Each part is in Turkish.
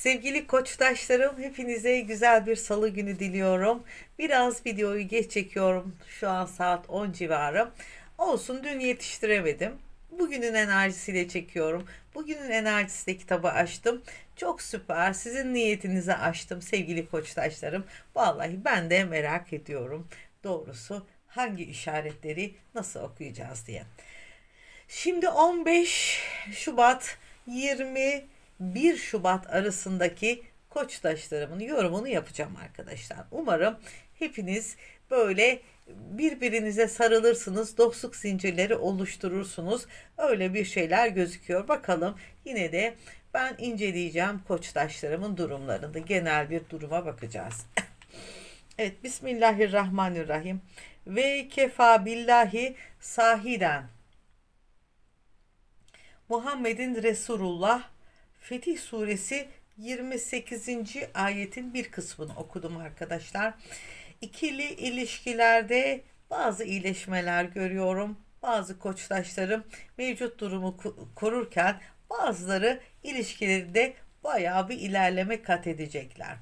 Sevgili koçtaşlarım hepinize güzel bir salı günü diliyorum. Biraz videoyu geç çekiyorum. Şu an saat 10 civarı. Olsun dün yetiştiremedim. Bugünün enerjisiyle çekiyorum. Bugünün enerjisi de kitabı açtım. Çok süper. Sizin niyetinizi açtım sevgili koçtaşlarım. Vallahi ben de merak ediyorum. Doğrusu hangi işaretleri nasıl okuyacağız diye. Şimdi 15 Şubat 20 1 Şubat arasındaki Koçtaşlarımın yorumunu yapacağım arkadaşlar. Umarım hepiniz böyle birbirinize sarılırsınız, dostluk zincirleri oluşturursunuz. Öyle bir şeyler gözüküyor. Bakalım yine de ben inceleyeceğim koçtaşlarımın durumlarında genel bir duruma bakacağız. evet Bismillahirrahmanirrahim. Ve kefa billahi sahiden. Muhammed'in Resulullah Fetih suresi 28. ayetin bir kısmını okudum arkadaşlar. İkili ilişkilerde bazı iyileşmeler görüyorum. Bazı koçtaşlarım mevcut durumu korurken bazıları ilişkilerinde bayağı bir ilerleme kat edecekler.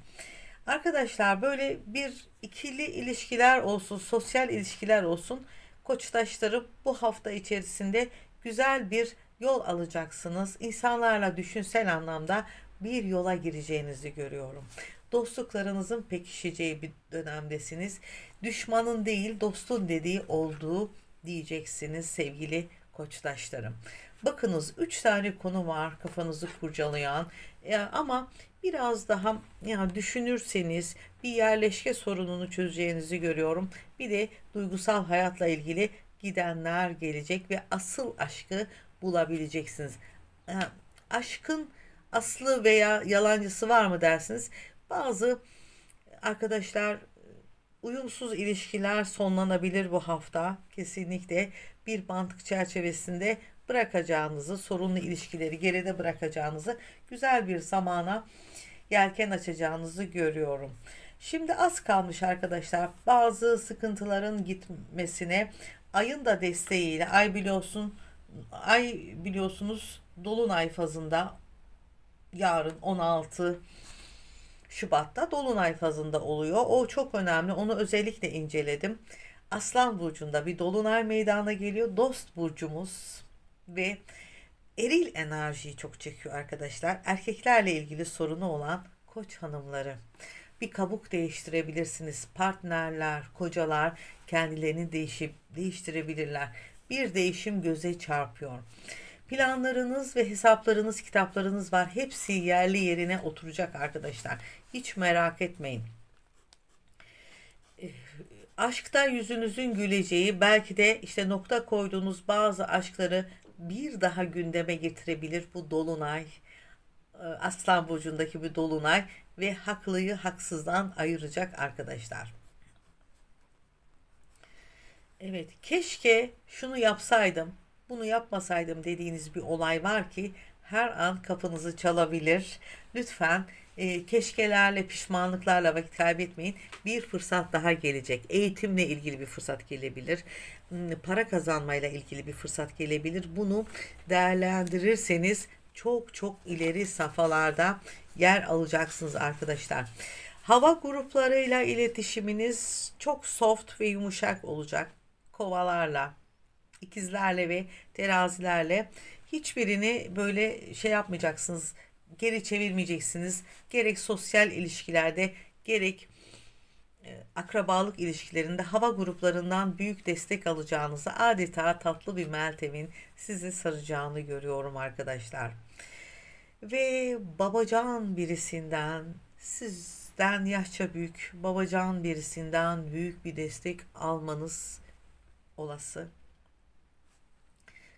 Arkadaşlar böyle bir ikili ilişkiler olsun, sosyal ilişkiler olsun. Koçtaşlarım bu hafta içerisinde güzel bir yol alacaksınız. İnsanlarla düşünsel anlamda bir yola gireceğinizi görüyorum. Dostluklarınızın pekişeceği bir dönemdesiniz. Düşmanın değil dostun dediği olduğu diyeceksiniz sevgili koçtaşlarım. Bakınız 3 tane konu var kafanızı kurcalayan e, ama biraz daha ya düşünürseniz bir yerleşke sorununu çözeceğinizi görüyorum. Bir de duygusal hayatla ilgili gidenler gelecek ve asıl aşkı bulabileceksiniz. aşkın aslı veya yalancısı var mı dersiniz? Bazı arkadaşlar e, uyumsuz ilişkiler sonlanabilir bu hafta. Kesinlikle bir mantık çerçevesinde bırakacağınızı, sorunlu ilişkileri geride bırakacağınızı, güzel bir zamana yelken açacağınızı görüyorum. Şimdi az kalmış arkadaşlar. Bazı sıkıntıların gitmesine ayın da desteğiyle ay biliyorsun ay biliyorsunuz dolunay fazında yarın 16 Şubat'ta dolunay fazında oluyor. O çok önemli. Onu özellikle inceledim. Aslan burcunda bir dolunay meydana geliyor. Dost burcumuz ve eril enerjiyi çok çekiyor arkadaşlar. Erkeklerle ilgili sorunu olan koç hanımları. Bir kabuk değiştirebilirsiniz. Partnerler, kocalar kendilerini değişip değiştirebilirler bir değişim göze çarpıyor. Planlarınız ve hesaplarınız, kitaplarınız var. Hepsi yerli yerine oturacak arkadaşlar. Hiç merak etmeyin. Eh, aşkta yüzünüzün güleceği, belki de işte nokta koyduğunuz bazı aşkları bir daha gündeme getirebilir bu dolunay. Eh, Aslan burcundaki bir dolunay ve haklıyı haksızdan ayıracak arkadaşlar. Evet, keşke şunu yapsaydım, bunu yapmasaydım dediğiniz bir olay var ki her an kapınızı çalabilir. Lütfen e, keşkelerle, pişmanlıklarla vakit kaybetmeyin. Bir fırsat daha gelecek. Eğitimle ilgili bir fırsat gelebilir. Hmm, para kazanmayla ilgili bir fırsat gelebilir. Bunu değerlendirirseniz çok çok ileri safhalarda yer alacaksınız arkadaşlar. Hava gruplarıyla iletişiminiz çok soft ve yumuşak olacak kovalarla, ikizlerle ve terazilerle hiçbirini böyle şey yapmayacaksınız. Geri çevirmeyeceksiniz. Gerek sosyal ilişkilerde gerek e, akrabalık ilişkilerinde hava gruplarından büyük destek alacağınızı adeta tatlı bir Meltem'in sizi saracağını görüyorum arkadaşlar. Ve babacan birisinden sizden yaşça büyük babacan birisinden büyük bir destek almanız olası.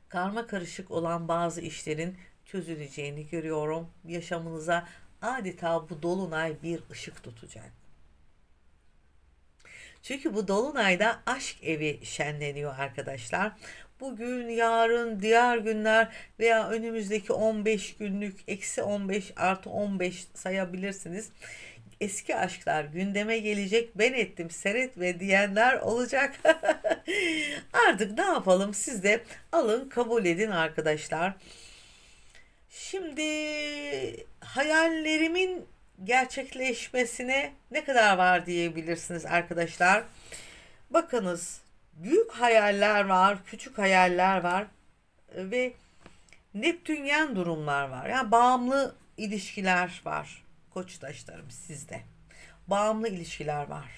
Karma karışık olan bazı işlerin çözüleceğini görüyorum. Yaşamınıza adeta bu dolunay bir ışık tutacak. Çünkü bu dolunayda aşk evi şenleniyor arkadaşlar. Bugün, yarın, diğer günler veya önümüzdeki 15 günlük eksi 15 artı 15 sayabilirsiniz eski aşklar gündeme gelecek ben ettim sen ve diyenler olacak. Artık ne yapalım siz de alın kabul edin arkadaşlar. Şimdi hayallerimin gerçekleşmesine ne kadar var diyebilirsiniz arkadaşlar. Bakınız büyük hayaller var, küçük hayaller var ve Neptünyen durumlar var. Yani bağımlı ilişkiler var koçtaşlarım sizde. Bağımlı ilişkiler var.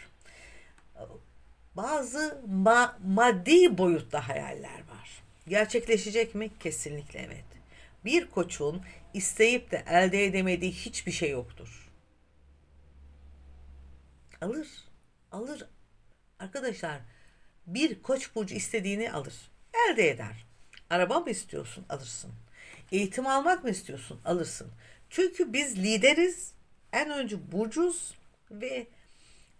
Bazı ma maddi boyutta hayaller var. Gerçekleşecek mi? Kesinlikle evet. Bir koçun isteyip de elde edemediği hiçbir şey yoktur. Alır. Alır. Arkadaşlar bir koç burcu istediğini alır. Elde eder. Araba mı istiyorsun? Alırsın. Eğitim almak mı istiyorsun? Alırsın. Çünkü biz lideriz en önce burcuz ve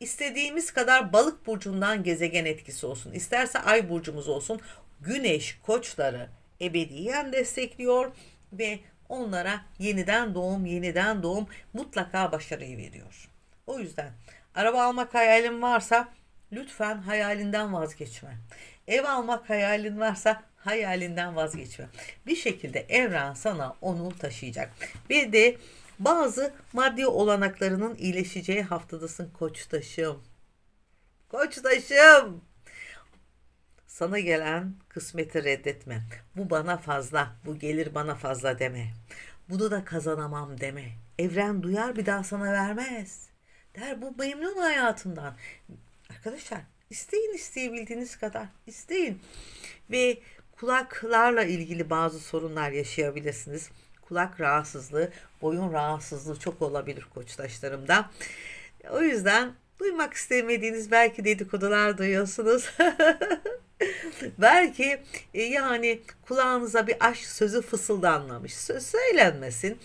istediğimiz kadar balık burcundan gezegen etkisi olsun. İsterse ay burcumuz olsun. Güneş koçları ebediyen destekliyor ve onlara yeniden doğum, yeniden doğum mutlaka başarıyı veriyor. O yüzden araba almak hayalin varsa lütfen hayalinden vazgeçme. Ev almak hayalin varsa hayalinden vazgeçme. Bir şekilde evren sana onu taşıyacak. Bir de bazı maddi olanaklarının iyileşeceği haftadasın koçtaşım. Koçtaşım. Sana gelen kısmeti reddetme. Bu bana fazla, bu gelir bana fazla deme. Bunu da kazanamam deme. Evren duyar bir daha sana vermez. Der bu memnun hayatından. Arkadaşlar isteyin isteyebildiğiniz kadar isteyin. Ve kulaklarla ilgili bazı sorunlar yaşayabilirsiniz kulak rahatsızlığı, boyun rahatsızlığı çok olabilir koçtaşlarımda. O yüzden duymak istemediğiniz belki dedikodular duyuyorsunuz. belki e, yani kulağınıza bir aşk sözü fısıldanmamış. Söz söylenmesin.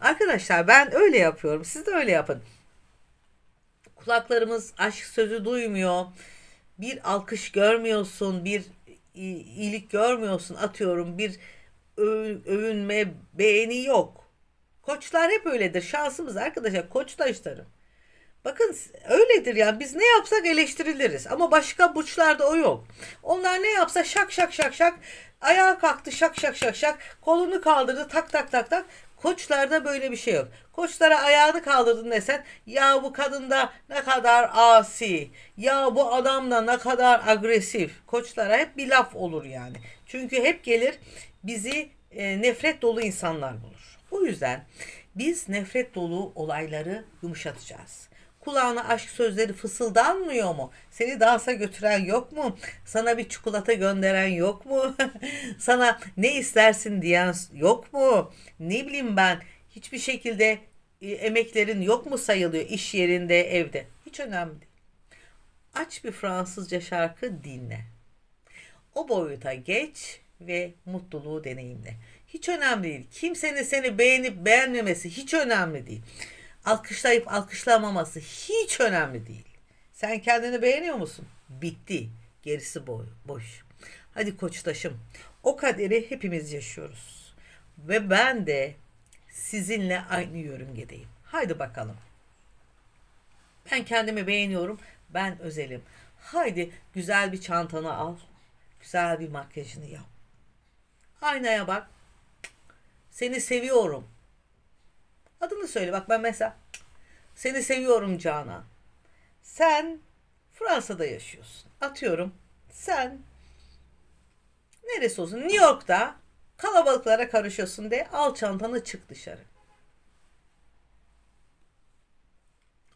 Arkadaşlar ben öyle yapıyorum. Siz de öyle yapın. Kulaklarımız aşk sözü duymuyor. Bir alkış görmüyorsun, bir iyilik görmüyorsun atıyorum bir övünme, beğeni yok. Koçlar hep öyledir. Şansımız arkadaşlar koçtaşlarım. Bakın öyledir yani biz ne yapsak eleştiriliriz ama başka burçlarda o yok. Onlar ne yapsa şak şak şak şak ayağa kalktı şak şak şak şak kolunu kaldırdı tak tak tak tak Koçlarda böyle bir şey yok. Koçlara ayağını kaldırdın desen ya bu kadın da ne kadar asi, ya bu adam da ne kadar agresif. Koçlara hep bir laf olur yani. Çünkü hep gelir bizi e, nefret dolu insanlar bulur. Bu yüzden biz nefret dolu olayları yumuşatacağız. Kulağına aşk sözleri fısıldanmıyor mu? Seni dansa götüren yok mu? Sana bir çikolata gönderen yok mu? Sana ne istersin diyen yok mu? Ne bileyim ben hiçbir şekilde e, emeklerin yok mu sayılıyor iş yerinde, evde? Hiç önemli değil. Aç bir Fransızca şarkı dinle. O boyuta geç ve mutluluğu deneyimle. Hiç önemli değil. Kimsenin seni beğenip beğenmemesi hiç önemli değil alkışlayıp alkışlamaması hiç önemli değil. Sen kendini beğeniyor musun? Bitti. Gerisi boy, boş. Hadi koçtaşım. O kaderi hepimiz yaşıyoruz. Ve ben de sizinle aynı yörüngedeyim. Haydi bakalım. Ben kendimi beğeniyorum. Ben özelim. Haydi güzel bir çantanı al. Güzel bir makyajını yap. Aynaya bak. Seni seviyorum. Adını söyle. Bak ben mesela seni seviyorum Canan. Sen Fransa'da yaşıyorsun. Atıyorum sen neresi olsun New York'ta kalabalıklara karışıyorsun de al çantanı çık dışarı.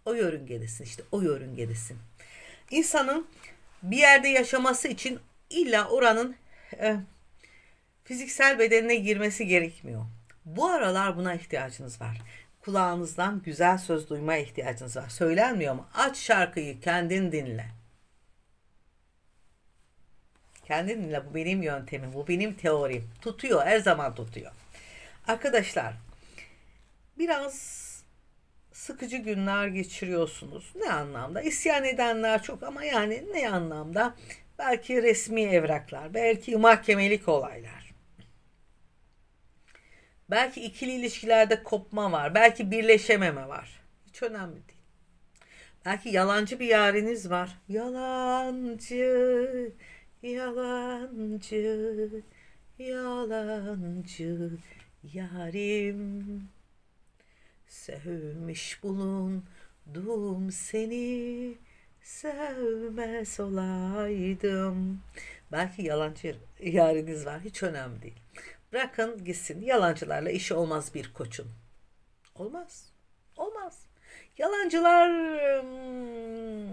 O yörüngedesin işte o yörüngedesin. İnsanın bir yerde yaşaması için illa oranın e, fiziksel bedenine girmesi gerekmiyor. Bu aralar buna ihtiyacınız var. Kulağınızdan güzel söz duymaya ihtiyacınız var. Söylenmiyor mu? Aç şarkıyı kendin dinle. Kendin dinle. Bu benim yöntemim. Bu benim teorim. Tutuyor. Her zaman tutuyor. Arkadaşlar biraz sıkıcı günler geçiriyorsunuz. Ne anlamda? İsyan edenler çok ama yani ne anlamda? Belki resmi evraklar, belki mahkemelik olaylar Belki ikili ilişkilerde kopma var. Belki birleşememe var. Hiç önemli değil. Belki yalancı bir yariniz var. Yalancı, yalancı, yalancı yarim. Sevmiş bulundum seni, sevmez olaydım. Belki yalancı yariniz var. Hiç önemli değil. Bırakın gitsin. Yalancılarla işi olmaz bir koçun. Olmaz. Olmaz. Yalancılar hmm,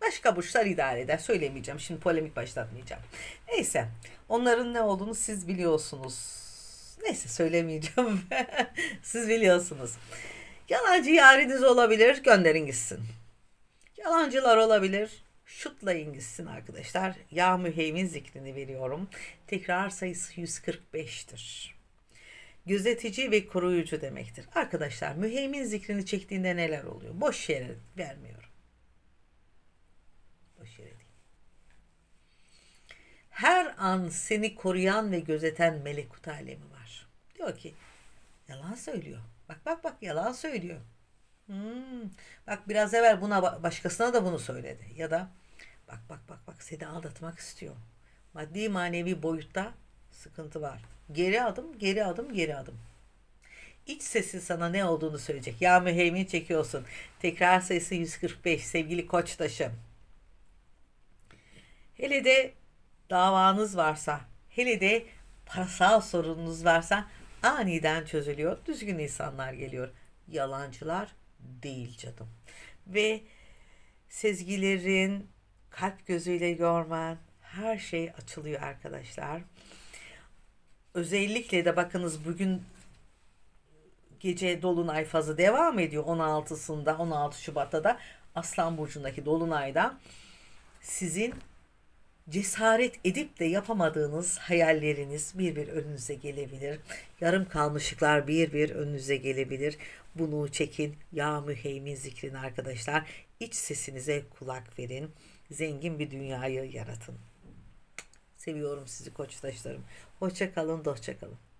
başka burçlar idare eder. Söylemeyeceğim. Şimdi polemik başlatmayacağım. Neyse. Onların ne olduğunu siz biliyorsunuz. Neyse söylemeyeceğim. siz biliyorsunuz. Yalancı yariniz olabilir. Gönderin gitsin. Yalancılar olabilir şutlayın gitsin arkadaşlar. Ya müheymin zikrini veriyorum. Tekrar sayısı 145'tir. Gözetici ve koruyucu demektir. Arkadaşlar müheymin zikrini çektiğinde neler oluyor? Boş yere vermiyorum. Boş yere değil. Her an seni koruyan ve gözeten melekut alemi var. Diyor ki yalan söylüyor. Bak bak bak yalan söylüyor. Hmm. Bak biraz evvel buna başkasına da bunu söyledi. Ya da bak bak bak bak seni aldatmak istiyor. Maddi manevi boyutta sıkıntı var. Geri adım, geri adım, geri adım. İç sesin sana ne olduğunu söyleyecek. Ya müheymin çekiyorsun. Tekrar sayısı 145 sevgili koçtaşım. Hele de davanız varsa, hele de parasal sorununuz varsa aniden çözülüyor. Düzgün insanlar geliyor. Yalancılar değil canım. Ve sezgilerin kalp gözüyle görmen her şey açılıyor arkadaşlar. Özellikle de bakınız bugün gece dolunay fazı devam ediyor 16'sında 16 Şubat'ta da Aslan burcundaki dolunayda sizin cesaret edip de yapamadığınız hayalleriniz bir bir önünüze gelebilir. Yarım kalmışlıklar bir bir önünüze gelebilir. Bunu çekin. Ya müheymin zikrini arkadaşlar. İç sesinize kulak verin. Zengin bir dünyayı yaratın. Seviyorum sizi koçtaşlarım. Hoşça kalın, hoşça kalın.